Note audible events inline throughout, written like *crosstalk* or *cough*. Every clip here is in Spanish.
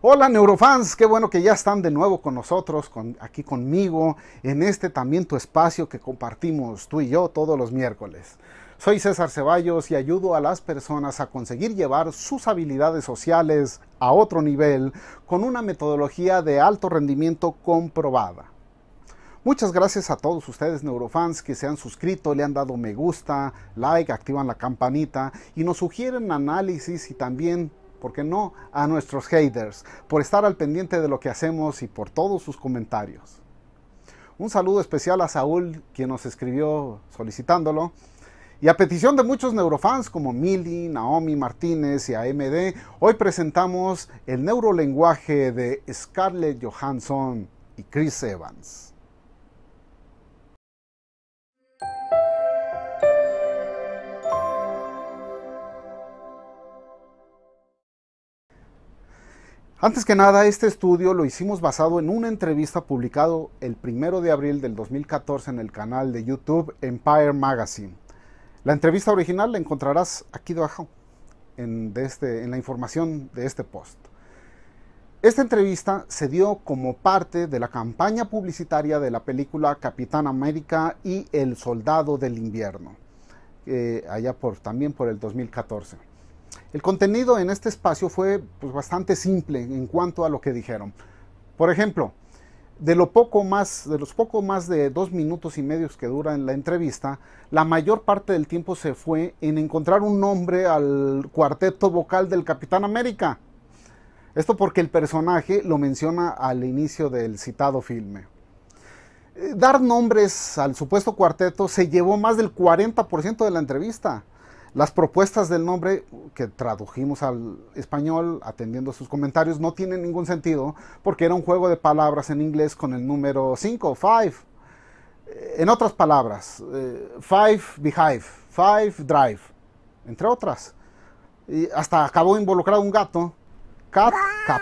Hola neurofans, qué bueno que ya están de nuevo con nosotros, con, aquí conmigo, en este también tu espacio que compartimos tú y yo todos los miércoles. Soy César Ceballos y ayudo a las personas a conseguir llevar sus habilidades sociales a otro nivel con una metodología de alto rendimiento comprobada. Muchas gracias a todos ustedes neurofans que se han suscrito, le han dado me gusta, like, activan la campanita y nos sugieren análisis y también ¿por qué no?, a nuestros haters por estar al pendiente de lo que hacemos y por todos sus comentarios. Un saludo especial a Saúl, quien nos escribió solicitándolo. Y a petición de muchos neurofans como Mili, Naomi Martínez y AMD, hoy presentamos el neurolenguaje de Scarlett Johansson y Chris Evans. Antes que nada, este estudio lo hicimos basado en una entrevista publicado el 1 de abril del 2014 en el canal de YouTube Empire Magazine. La entrevista original la encontrarás aquí debajo, este, en, la información de este post. Esta entrevista se dio como parte de la campaña publicitaria de la película Capitán América y El Soldado del Invierno, eh, allá por, también por el 2014. El contenido en este espacio fue pues, bastante simple en cuanto a lo que dijeron. Por ejemplo, de, lo poco más, de los poco más de dos minutos y medios que dura en la entrevista, la mayor parte del tiempo se fue en encontrar un nombre al cuarteto vocal del Capitán América. Esto porque el personaje lo menciona al inicio del citado filme. Eh, dar nombres al supuesto cuarteto se llevó más del 40% de la entrevista. Las propuestas del nombre que tradujimos al español atendiendo sus comentarios no tienen ningún sentido porque era un juego de palabras en inglés con el número 5, Five. Eh, en otras palabras, 5 eh, Behive, 5 Drive, entre otras. Y hasta acabó involucrado un gato, Cat Cap.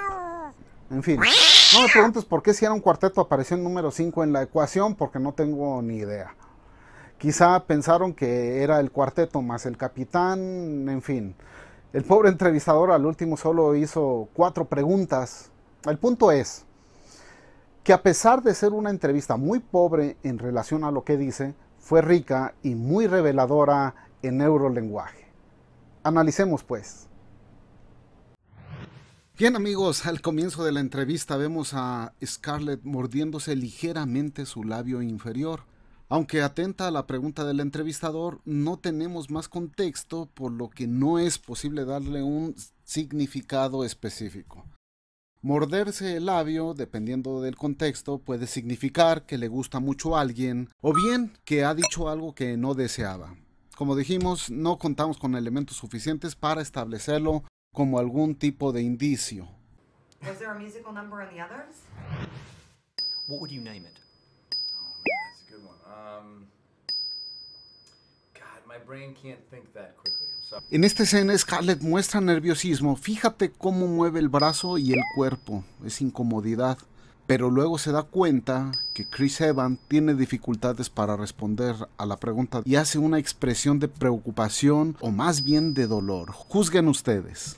En fin, no me preguntes por qué si era un cuarteto apareció el número 5 en la ecuación porque no tengo ni idea. Quizá pensaron que era el cuarteto más el capitán, en fin. El pobre entrevistador al último solo hizo cuatro preguntas. El punto es que a pesar de ser una entrevista muy pobre en relación a lo que dice, fue rica y muy reveladora en neurolenguaje. Analicemos pues. Bien amigos, al comienzo de la entrevista vemos a Scarlett mordiéndose ligeramente su labio inferior. Aunque atenta a la pregunta del entrevistador, no tenemos más contexto, por lo que no es posible darle un significado específico. Morderse el labio, dependiendo del contexto, puede significar que le gusta mucho a alguien o bien que ha dicho algo que no deseaba. Como dijimos, no contamos con elementos suficientes para establecerlo como algún tipo de indicio. musical en esta escena, Scarlett muestra nerviosismo. Fíjate cómo mueve el brazo y el cuerpo. Es incomodidad. Pero luego se da cuenta que Chris Evans tiene dificultades para responder a la pregunta y hace una expresión de preocupación o más bien de dolor. Juzguen ustedes.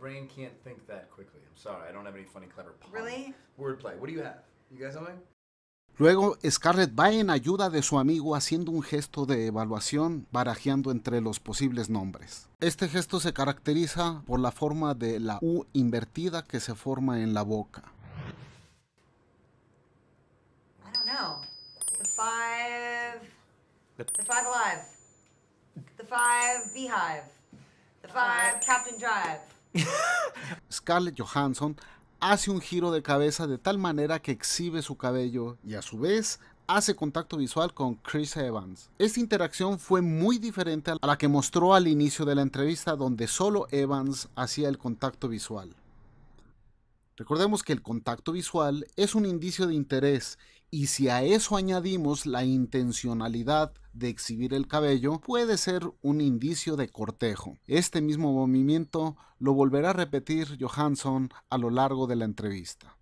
brain can't think that quickly. I'm sorry, I don't have any funny, clever pun. Really? Wordplay. What do you have? You guys something? Luego, Scarlett va en ayuda de su amigo haciendo un gesto de evaluación, barajeando entre los posibles nombres. Este gesto se caracteriza por la forma de la U invertida que se forma en la boca. I don't know. The five. The five alive. The five beehive. The five Captain Drive. *laughs* Scarlett Johansson hace un giro de cabeza de tal manera que exhibe su cabello y a su vez hace contacto visual con Chris Evans. Esta interacción fue muy diferente a la que mostró al inicio de la entrevista donde solo Evans hacía el contacto visual. Recordemos que el contacto visual es un indicio de interés y si a eso añadimos la intencionalidad de exhibir el cabello, puede ser un indicio de cortejo. Este mismo movimiento lo volverá a repetir Johansson a lo largo de la entrevista.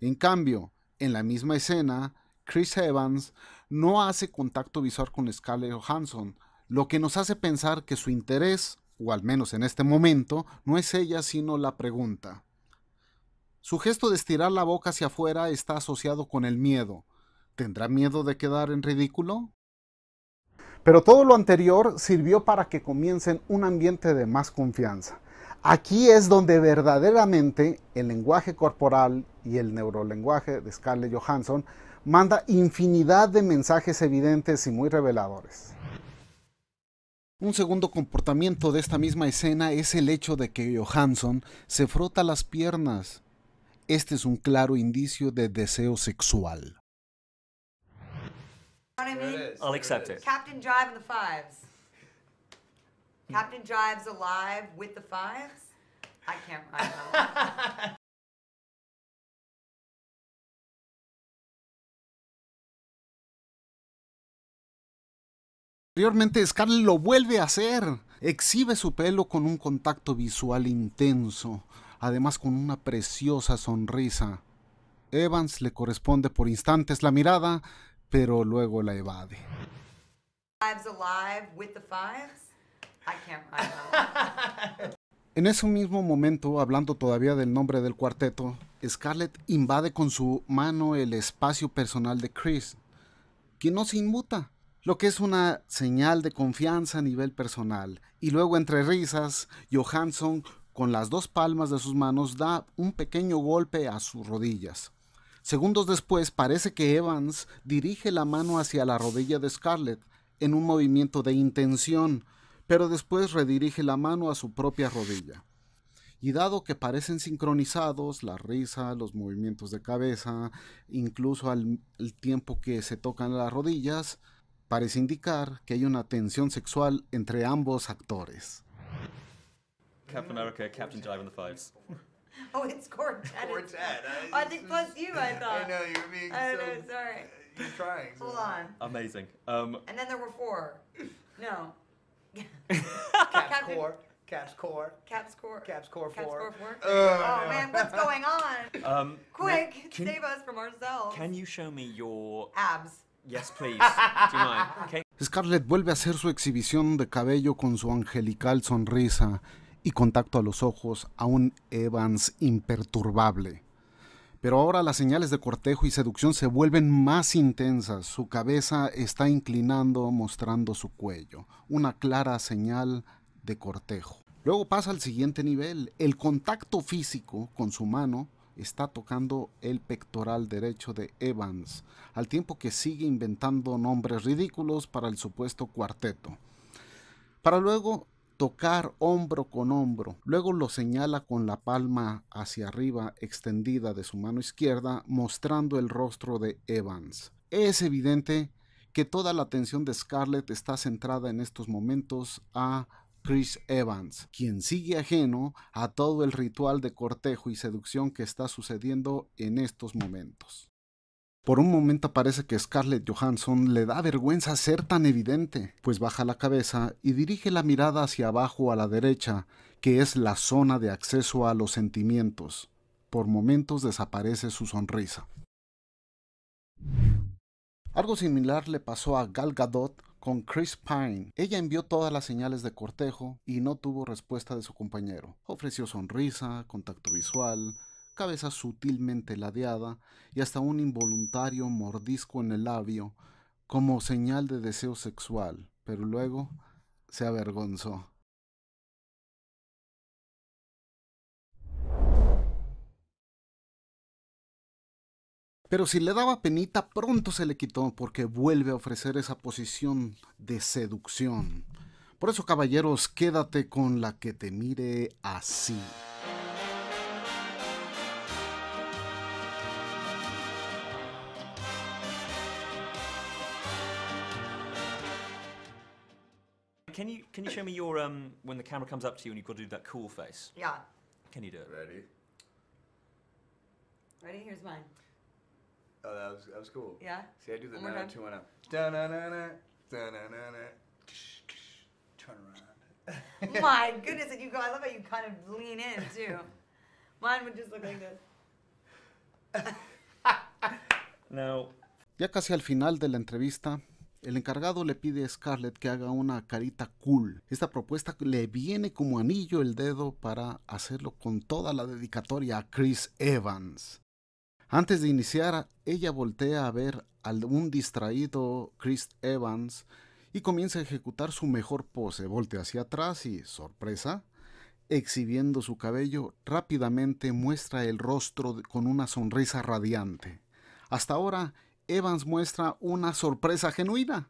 En cambio, en la misma escena, Chris Evans no hace contacto visual con Scarlett Johansson, lo que nos hace pensar que su interés o al menos en este momento, no es ella sino la pregunta. Su gesto de estirar la boca hacia afuera está asociado con el miedo. ¿Tendrá miedo de quedar en ridículo? Pero todo lo anterior sirvió para que comiencen un ambiente de más confianza. Aquí es donde verdaderamente el lenguaje corporal y el neurolenguaje de Scarlett Johansson manda infinidad de mensajes evidentes y muy reveladores. Un segundo comportamiento de esta misma escena es el hecho de que Johansson se frota las piernas. Este es un claro indicio de deseo sexual. *laughs* Posteriormente, Scarlett lo vuelve a hacer. Exhibe su pelo con un contacto visual intenso, además con una preciosa sonrisa. Evans le corresponde por instantes la mirada, pero luego la evade. *laughs* En ese mismo momento, hablando todavía del nombre del cuarteto, Scarlett invade con su mano el espacio personal de Chris, quien no se inmuta lo que es una señal de confianza a nivel personal. Y luego entre risas, Johansson con las dos palmas de sus manos da un pequeño golpe a sus rodillas. Segundos después parece que Evans dirige la mano hacia la rodilla de Scarlett en un movimiento de intención, pero después redirige la mano a su propia rodilla. Y dado que parecen sincronizados, la risa, los movimientos de cabeza, incluso el tiempo que se tocan las rodillas, parece indicar que hay una tensión sexual entre ambos actores. Captain America, Captain Jive and the Fives. *laughs* Oh, it's quartet. Quartet. I, oh, I think plus you, I *laughs* thought. I know, you're being I so... know, sorry. You're trying. So Hold on. Amazing. Um, and then there were four. No. Cap's *laughs* core. Cap's core. Cap's core. Cap's core four. Cap's core four. Oh, oh no. man, what's going on? Um, Quick, save us from ourselves. Can you show me your... Abs. Scarlett vuelve a hacer su exhibición de cabello con su angelical sonrisa y contacto a los ojos a un Evans imperturbable. Pero ahora las señales de cortejo y seducción se vuelven más intensas. Su cabeza está inclinando mostrando su cuello, una clara señal de cortejo. Luego pasa al siguiente nivel, el contacto físico con su mano está tocando el pectoral derecho de Evans, al tiempo que sigue inventando nombres ridículos para el supuesto cuarteto. Para luego tocar hombro con hombro. Luego lo señala con la palma hacia arriba extendida de su mano izquierda, mostrando el rostro de Evans. Es evidente que toda la atención de Scarlett está centrada en estos momentos a Chris Evans, quien sigue ajeno a todo el ritual de cortejo y seducción que está sucediendo en estos momentos. Por un momento parece que Scarlett Johansson le da vergüenza ser tan evidente, pues baja la cabeza y dirige la mirada hacia abajo a la derecha, que es la zona de acceso a los sentimientos. Por momentos desaparece su sonrisa. Algo similar le pasó a Gal Gadot con Chris Pine. Ella envió todas las señales de cortejo y no tuvo respuesta de su compañero. Ofreció sonrisa, contacto visual, cabeza sutilmente ladeada y hasta un involuntario mordisco en el labio como señal de deseo sexual, pero luego se avergonzó. Pero si le daba penita, pronto se le quitó porque vuelve a ofrecer esa posición de seducción. Por eso, caballeros, quédate con la que te mire así. Can you can you show me your um when the camera comes up to you and you've got to do that cool face? Yeah. Can you do it? Ready? Ready? Here's mine. Oh, that was that was cool. Yeah. See, I do the One more one up. na na na Turn around. *laughs* My goodness, and you go. I love how you kind of lean in too. *laughs* Mine would just look like this. *laughs* no. Ya casi al final de la entrevista, el encargado le pide a Scarlett que haga una carita cool. Esta propuesta le viene como anillo el dedo para hacerlo con toda la dedicatoria a Chris Evans. Antes de iniciar, ella voltea a ver a un distraído Chris Evans y comienza a ejecutar su mejor pose. Voltea hacia atrás y, sorpresa, exhibiendo su cabello, rápidamente muestra el rostro con una sonrisa radiante. Hasta ahora, Evans muestra una sorpresa genuina.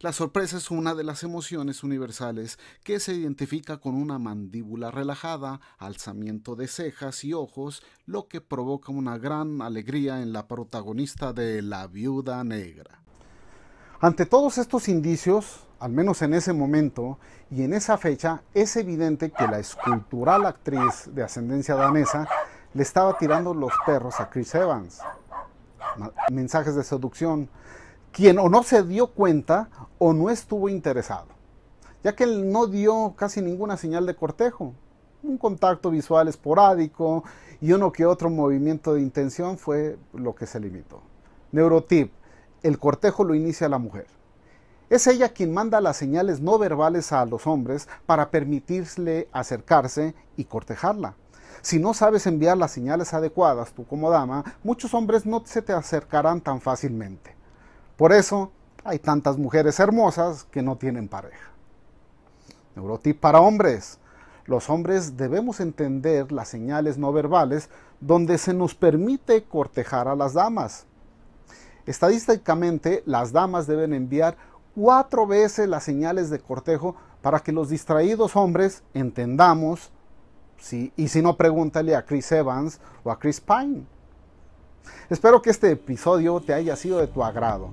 La sorpresa es una de las emociones universales que se identifica con una mandíbula relajada, alzamiento de cejas y ojos, lo que provoca una gran alegría en la protagonista de La viuda negra. Ante todos estos indicios, al menos en ese momento y en esa fecha, es evidente que la escultural actriz de ascendencia danesa le estaba tirando los perros a Chris Evans. Mensajes de seducción, quien o no se dio cuenta o no estuvo interesado, ya que él no dio casi ninguna señal de cortejo. Un contacto visual esporádico y uno que otro movimiento de intención fue lo que se limitó. Neurotip, el cortejo lo inicia la mujer. Es ella quien manda las señales no verbales a los hombres para permitirle acercarse y cortejarla. Si no sabes enviar las señales adecuadas tú como dama, muchos hombres no se te acercarán tan fácilmente. Por eso hay tantas mujeres hermosas que no tienen pareja. Neurotip para hombres. Los hombres debemos entender las señales no verbales donde se nos permite cortejar a las damas. Estadísticamente, las damas deben enviar cuatro veces las señales de cortejo para que los distraídos hombres entendamos, si, y si no, pregúntale a Chris Evans o a Chris Pine. Espero que este episodio te haya sido de tu agrado.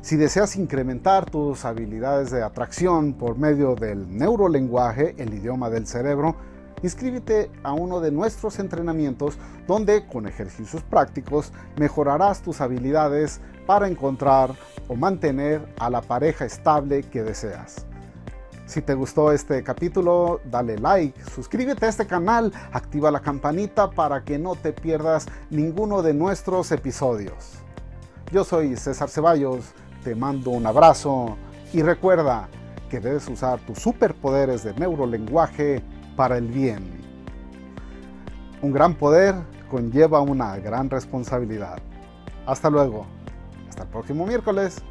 Si deseas incrementar tus habilidades de atracción por medio del neurolenguaje, el idioma del cerebro, inscríbete a uno de nuestros entrenamientos donde con ejercicios prácticos mejorarás tus habilidades para encontrar o mantener a la pareja estable que deseas. Si te gustó este capítulo, dale like, suscríbete a este canal, activa la campanita para que no te pierdas ninguno de nuestros episodios. Yo soy César Ceballos, te mando un abrazo y recuerda que debes usar tus superpoderes de neurolenguaje para el bien. Un gran poder conlleva una gran responsabilidad. Hasta luego. Hasta el próximo miércoles.